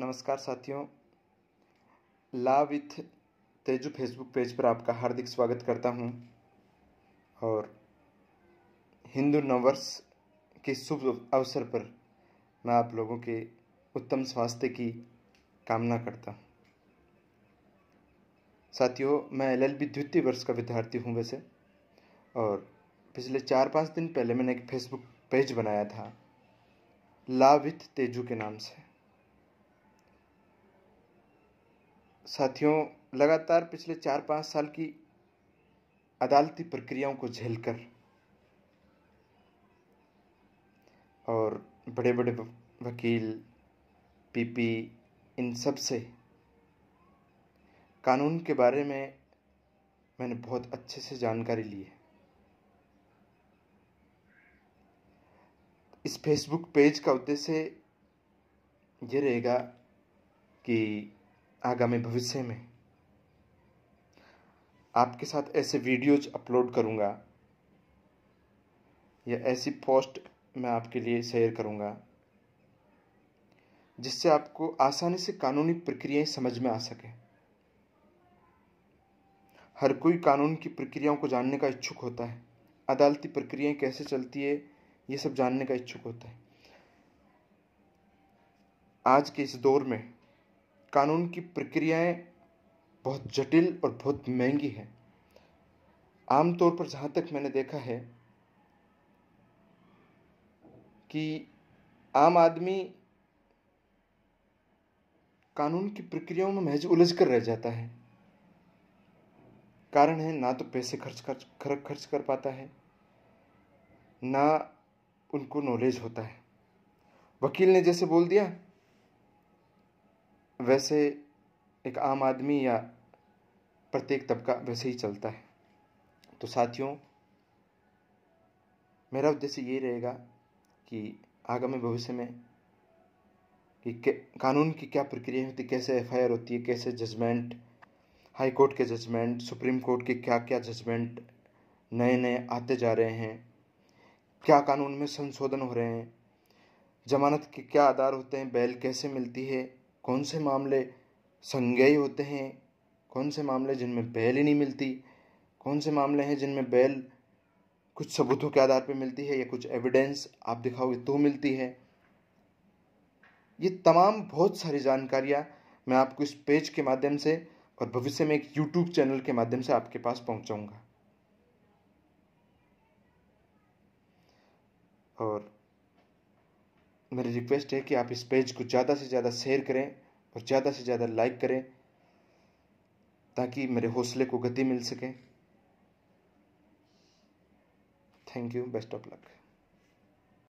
नमस्कार साथियों law with Teju Facebook page पर आपका हार्दिक स्वागत करता हूं और हिंदू नववर्ष के शुभ अवसर पर मैं आप लोगों के उत्तम स्वास्थ्य की कामना करता हूं साथियों मैं एलएलबी द्वितीय वर्ष का विद्यार्थी हूं वैसे और पिछले चार पाँच दिन पहले मैंने एक फेसबुक पेज बनाया था ला विथ तेजू के नाम से साथियों लगातार पिछले चार पाँच साल की अदालती प्रक्रियाओं को झेलकर और बड़े बड़े वकील पीपी इन सब से कानून के बारे में मैंने बहुत अच्छे से जानकारी ली है इस फेसबुक पेज का उद्देश्य ये रहेगा कि आगामी भविष्य में आपके साथ ऐसे वीडियोज अपलोड करूँगा या ऐसी पोस्ट मैं आपके लिए शेयर करूँगा जिससे आपको आसानी से कानूनी प्रक्रियाएं समझ में आ सके हर कोई कानून की प्रक्रियाओं को जानने का इच्छुक होता है अदालती प्रक्रियाएं कैसे चलती है ये सब जानने का इच्छुक होता है आज के इस दौर में कानून की प्रक्रियाएं बहुत जटिल और बहुत महंगी हैं आमतौर पर जहां तक मैंने देखा है कि आम आदमी कानून की प्रक्रियाओं में महज उलझ कर रह जाता है कारण है ना तो पैसे खर्च कर खर्च कर पाता है ना उनको नॉलेज होता है वकील ने जैसे बोल दिया वैसे एक आम आदमी या प्रत्येक तबका वैसे ही चलता है तो साथियों मेरा उद्देश्य ये रहेगा कि आगामी भविष्य में कि कानून की क्या प्रक्रिया होती है कैसे एफ होती है कैसे जजमेंट हाई कोर्ट के जजमेंट सुप्रीम कोर्ट के क्या क्या जजमेंट नए नए आते जा रहे हैं क्या कानून में संशोधन हो रहे हैं जमानत के क्या आधार होते हैं बैल कैसे मिलती है कौन से मामले संज्ञेय होते हैं कौन से मामले जिनमें बैल ही नहीं मिलती कौन से मामले हैं जिनमें बैल कुछ सबूतों के आधार पर मिलती है या कुछ एविडेंस आप दिखाओगे तो मिलती है ये तमाम बहुत सारी जानकारियाँ मैं आपको इस पेज के माध्यम से और भविष्य में एक यूट्यूब चैनल के माध्यम से आपके पास पहुँचाऊँगा और मेरी रिक्वेस्ट है कि आप इस पेज को ज़्यादा से ज़्यादा शेयर करें और ज़्यादा से ज़्यादा लाइक करें ताकि मेरे हौसले को गति मिल सके thank you best of luck